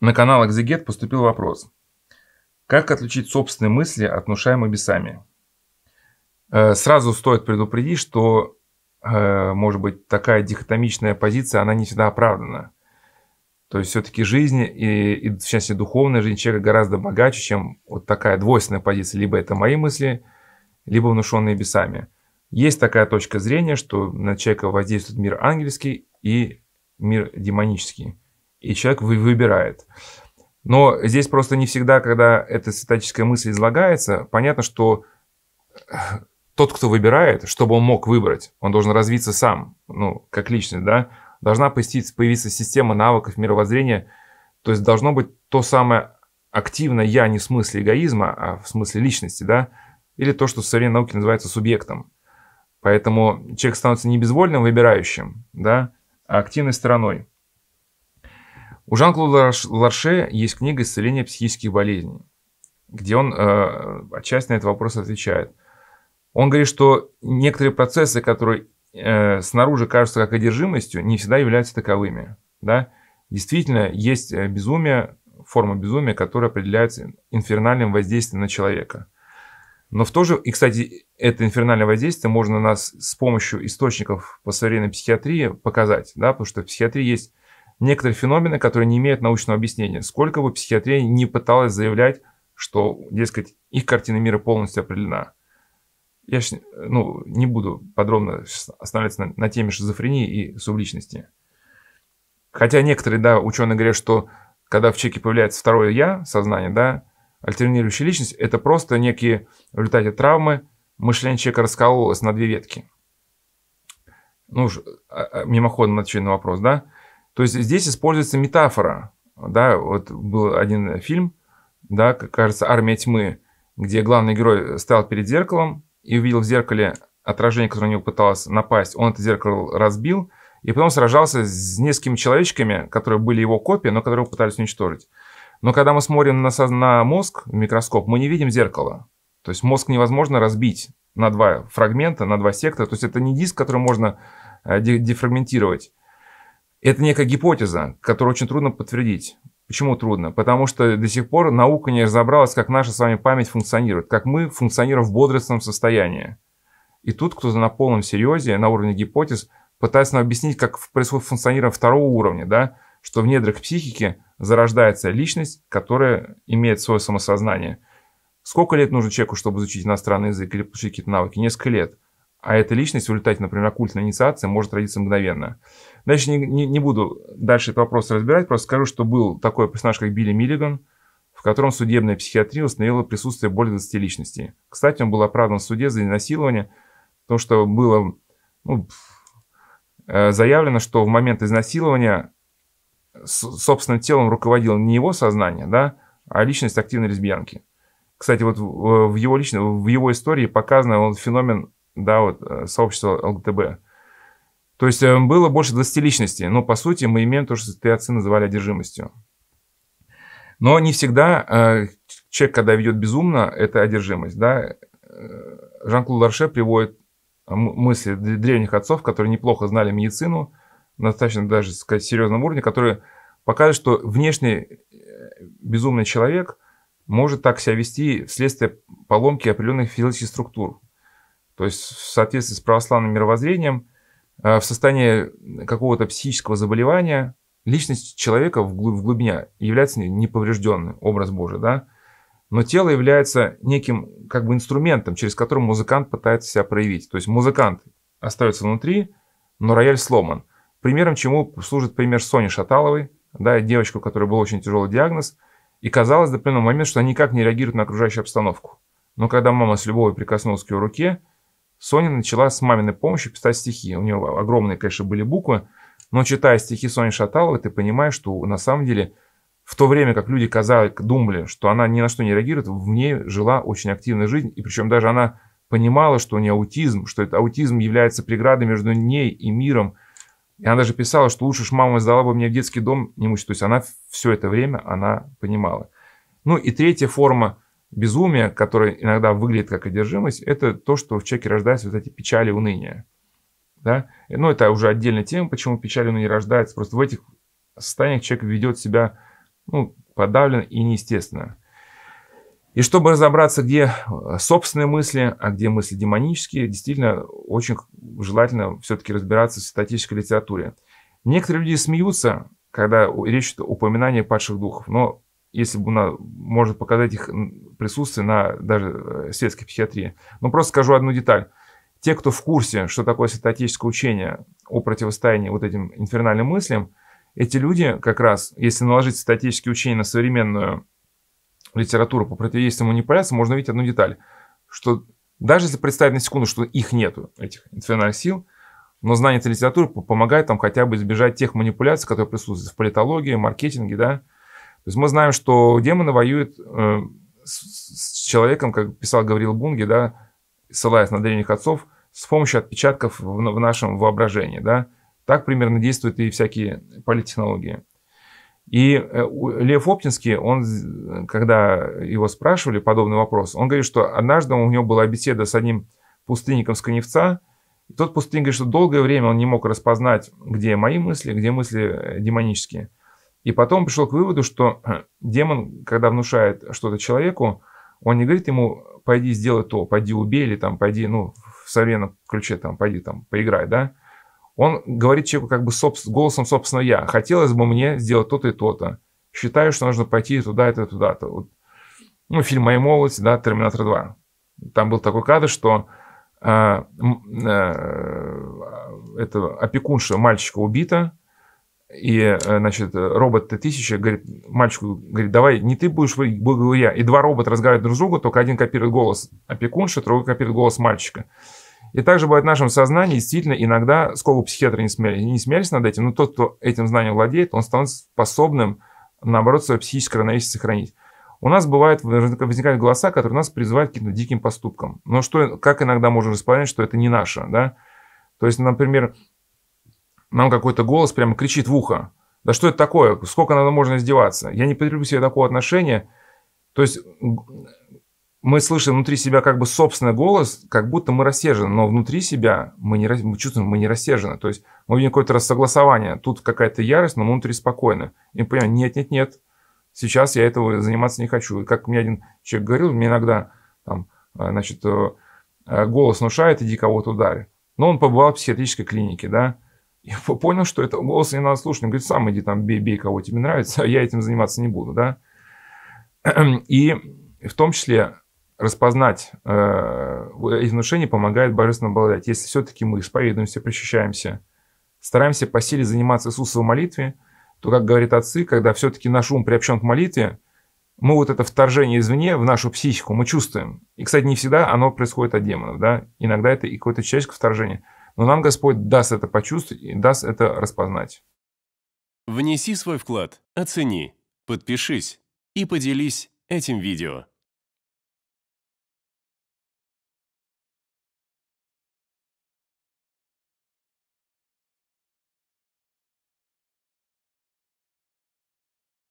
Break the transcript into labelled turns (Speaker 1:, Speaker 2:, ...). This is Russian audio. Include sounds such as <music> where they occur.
Speaker 1: На канал Экзегет поступил вопрос. Как отличить собственные мысли от внушаемых бесами? Э, сразу стоит предупредить, что, э, может быть, такая дихотомичная позиция, она не всегда оправдана. То есть все-таки жизнь, и, и в частности духовная жизнь человека гораздо богаче, чем вот такая двойственная позиция. Либо это мои мысли, либо внушенные бесами. Есть такая точка зрения, что на человека воздействует мир ангельский и мир демонический и человек вы, выбирает. Но здесь просто не всегда, когда эта статическая мысль излагается, понятно, что э, тот, кто выбирает, чтобы он мог выбрать, он должен развиться сам, ну, как личность, да, должна появиться, появиться система навыков мировоззрения, то есть должно быть то самое активное «я» не в смысле эгоизма, а в смысле личности, да, или то, что в современной науке называется субъектом. Поэтому человек становится не безвольным выбирающим, да, а активной стороной. У Жан-Клода Ларше есть книга «Исцеление психических болезней», где он э, отчасти на этот вопрос отвечает. Он говорит, что некоторые процессы, которые э, снаружи кажутся как одержимостью, не всегда являются таковыми. Да? Действительно, есть э, безумие, форма безумия, которая определяется инфернальным воздействием на человека. Но в то же, и, кстати, это инфернальное воздействие можно нас с помощью источников по современной психиатрии показать, да, потому что в психиатрии есть некоторые феномены, которые не имеют научного объяснения. Сколько бы психиатрия не пыталась заявлять, что, дескать, их картина мира полностью определена. Я ну, не буду подробно останавливаться на, на теме шизофрении и субличности. Хотя некоторые, да, ученые говорят, что когда в чеке появляется второе «я», сознание, да, альтернирующая личность, это просто некие в результате травмы мышление человека раскололось на две ветки. Ну, уж а, а, мимоходом отвечу на вопрос, да. То есть здесь используется метафора. Да, вот был один фильм, да, кажется, «Армия тьмы», где главный герой стоял перед зеркалом и увидел в зеркале отражение, которое на него пыталось напасть. Он это зеркало разбил и потом сражался с несколькими человечками, которые были его копии, но которые пытались уничтожить. Но когда мы смотрим на, на мозг в микроскоп, мы не видим зеркала. То есть мозг невозможно разбить на два фрагмента, на два сектора. То есть это не диск, который можно э, дефрагментировать. Это некая гипотеза, которую очень трудно подтвердить. Почему трудно? Потому что до сих пор наука не разобралась, как наша с вами память функционирует, как мы функционируем в бодрственном состоянии. И тут кто-то на полном серьезе, на уровне гипотез, пытается нам объяснить, как происходит функционирование второго уровня, да, что в недрах психики зарождается личность, которая имеет свое самосознание. Сколько лет нужно человеку, чтобы изучить иностранный язык или получить какие-то навыки? Несколько лет. А эта личность в результате, например, оккультной инициации может родиться мгновенно. Значит, не, не, не буду дальше этот вопрос разбирать, просто скажу, что был такой персонаж, как Билли Миллиган, в котором судебная психиатрия установила присутствие более 20 личностей. Кстати, он был оправдан в суде за изнасилование, потому что было ну, э, заявлено, что в момент изнасилования собственным телом руководил не его сознание, да, а личность активной лесбиянки. Кстати, вот в его, лично, в его истории показан он феномен да, вот, э, сообщество ЛГТБ. То есть э, было больше 20 личностей, но по сути мы имеем то, что ты отцы называли одержимостью. Но не всегда э, человек, когда ведет безумно, это одержимость. Да? Э, Жан-Клод Ларше приводит мысли древних отцов, которые неплохо знали медицину, на достаточно даже сказать, серьезном уровне, которые показывают, что внешний безумный человек может так себя вести вследствие поломки определенных физических структур. То есть в соответствии с православным мировоззрением, э, в состоянии какого-то психического заболевания личность человека в глубине является неповрежденным, образ Божий, да? Но тело является неким как бы инструментом, через который музыкант пытается себя проявить. То есть музыкант остается внутри, но рояль сломан. Примером чему служит пример Сони Шаталовой, да, девочку, у которой был очень тяжелый диагноз, и казалось до определенного момента, что она никак не реагирует на окружающую обстановку. Но когда мама с любовью прикоснулась к ее руке, Соня начала с маминой помощью писать стихи. У нее огромные, конечно, были буквы, но читая стихи Сони Шаталовой, ты понимаешь, что на самом деле в то время как люди казалось, думали, что она ни на что не реагирует, в ней жила очень активная жизнь, и причем даже она понимала, что у нее аутизм, что этот аутизм является преградой между ней и миром. И она даже писала, что лучше уж мама сдала бы мне в детский дом, не мучить. То есть она все это время она понимала. Ну и третья форма – безумие, которое иногда выглядит как одержимость, это то, что в человеке рождаются вот эти печали уныния. Да? Но ну, это уже отдельная тема, почему печаль уныние рождается. Просто в этих состояниях человек ведет себя ну, подавленно и неестественно. И чтобы разобраться, где э, собственные мысли, а где мысли демонические, действительно очень желательно все-таки разбираться в статической литературе. Некоторые люди смеются, когда речь идет о упоминании падших духов, но если бы на, может показать их присутствие на даже э, светской психиатрии. Но просто скажу одну деталь. Те, кто в курсе, что такое святоотеческое учение о противостоянии вот этим инфернальным мыслям, эти люди как раз, если наложить святоотеческие учения на современную литературу по противодействию манипуляциям, можно увидеть одну деталь, что даже если представить на секунду, что их нету, этих инфернальных сил, но знание этой литературы помогает там хотя бы избежать тех манипуляций, которые присутствуют в политологии, маркетинге, да, то есть мы знаем, что демоны воюют э, с, человеком, как писал Гаврил Бунги, да, ссылаясь на древних отцов, с помощью отпечатков в, нашем воображении. Да? Так примерно действуют и всякие политтехнологии. И э, Лев Оптинский, он, когда его спрашивали подобный вопрос, он говорит, что однажды у него была беседа с одним пустынником с Коневца, тот пустынник говорит, что долгое время он не мог распознать, где мои мысли, где мысли э, демонические. И потом пришел к выводу, что <clears throat> демон, когда внушает что-то человеку, он не говорит ему, пойди сделай то, пойди убей или там, пойди, ну, в современном ключе там, пойди там, поиграй, да. Он говорит человеку как бы соб... голосом собственно я. Хотелось бы мне сделать то-то и то-то. Считаю, что нужно пойти туда, это, туда-то. Вот. Ну, фильм «Моя молодость», да, «Терминатор 2». Там был такой кадр, что а, э, э, а, это опекунша мальчика убита, и, э, значит, робот Т-1000 говорит мальчику, говорит, давай, не ты будешь, буду я. И два робота разговаривают друг с другом, только один копирует голос опекунши, другой копирует голос мальчика. И также бывает в нашем сознании, действительно, иногда, сколько психиатры не смеялись, не смеялись над этим, но тот, кто этим знанием владеет, он становится способным, наоборот, свое психическое равновесие сохранить. У нас бывает возникают голоса, которые нас призывают к каким-то диким поступкам. Но что, как иногда можно распознать, что это не наше, да? То есть, например, нам какой-то голос прямо кричит в ухо. Да что это такое? Сколько надо можно издеваться? Я не потерплю себе такого отношения. То есть мы слышим внутри себя как бы собственный голос, как будто мы рассержены, но внутри себя мы, не, мы чувствуем, мы не рассержены. То есть мы видим какое-то рассогласование. Тут какая-то ярость, но мы внутри спокойно. И мы понимаем, нет-нет-нет, сейчас я этого заниматься не хочу. И как мне один человек говорил, мне иногда там, э, значит, э, э, голос внушает, иди кого-то ударь. Но он побывал в психиатрической клинике, да, я <laughs> понял, что это голос не надо слушать. Он говорит, сам иди там, бей, бей, кого тебе нравится, а я этим заниматься не буду, да. <clears throat> И в том числе распознать э, э эти внушения помогает божественно обладать. Если все-таки мы исповедуемся, причащаемся, стараемся по силе заниматься Иисусовой молитве, то, как говорит отцы, когда все-таки наш ум приобщен к молитве, мы вот это вторжение извне в нашу психику мы чувствуем. И, кстати, не всегда оно происходит от демонов, да? Иногда это и какое-то человеческое вторжение – но нам Господь даст это почувствовать и даст это распознать. Внеси свой вклад, оцени, подпишись и поделись этим видео.